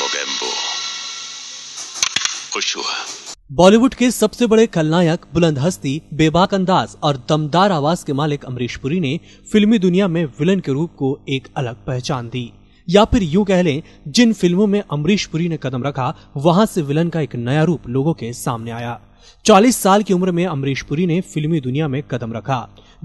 मोगेम्बो खुश हुआ बॉलीवुड के सबसे बड़े खलनायक बुलंद हस्ती बेबाक अंदाज और दमदार आवाज के मालिक अमरीश पुरी ने फिल्मी दुनिया में विलन के रूप को एक अलग पहचान दी या फिर यूं कह लें जिन फिल्मों में अमरीश पुरी ने कदम रखा वहां से विलन का एक नया रूप लोगों के सामने आया 40 साल की उम्र में अमरीश पुरी ने फिल्मी दुनिया में कदम रखा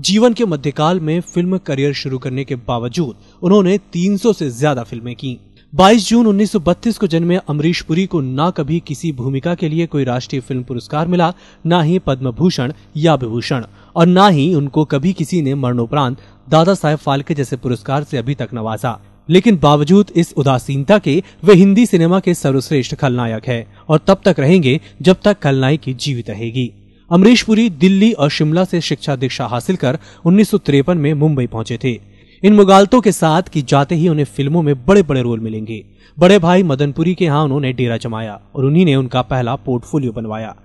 जीवन के मध्यकाल में फिल्म करियर शुरू करने के बावजूद उन्होंने 300 से ज्यादा फिल्में की 22 जून 1932 को जन्मे अमरीश पुरी को ना कभी किसी भूमिका के लिए कोई राष्ट्रीय फिल्म पुरस्कार मिला ना ही पद्म भूषण या विभूषण और ना ही उनको कभी किसी ने मरणोपरांत दादा साहेब फाल्के जैसे पुरस्कार से अभी तक नवाजा लेकिन बावजूद इस उदासीनता के वे हिंदी सिनेमा के सर्वश्रेष्ठ खलनायक है और तब तक रहेंगे जब तक की जीवित रहेगी अमरीश पुरी दिल्ली और शिमला से शिक्षा दीक्षा हासिल कर उन्नीस में मुंबई पहुंचे थे इन मुगालतों के साथ कि जाते ही उन्हें फिल्मों में बड़े बड़े रोल मिलेंगे बड़े भाई मदनपुरी के यहाँ उन्होंने डेरा जमाया और उन्हीं ने उनका पहला पोर्टफोलियो बनवाया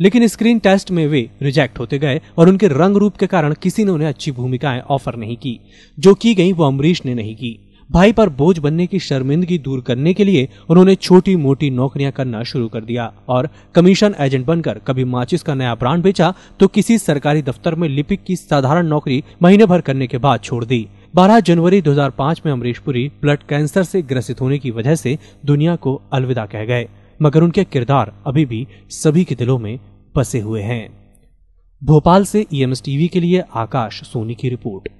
लेकिन स्क्रीन टेस्ट में वे रिजेक्ट होते गए और उनके रंग रूप के कारण किसी ने उन्हें अच्छी भूमिकाएं ऑफर नहीं की जो की गई वो अमरीश ने नहीं की भाई पर बोझ बनने की शर्मिंदगी दूर करने के लिए उन्होंने छोटी मोटी नौकरियां करना शुरू कर दिया और कमीशन एजेंट बनकर कभी माचिस का नया ब्रांड बेचा तो किसी सरकारी दफ्तर में लिपिक की साधारण नौकरी महीने भर करने के बाद छोड़ दी 12 जनवरी 2005 में अमरीश पुरी ब्लड कैंसर से ग्रसित होने की वजह से दुनिया को अलविदा कह गए मगर उनके किरदार अभी भी सभी के दिलों में बसे हुए हैं भोपाल से ईएमएस e टीवी के लिए आकाश सोनी की रिपोर्ट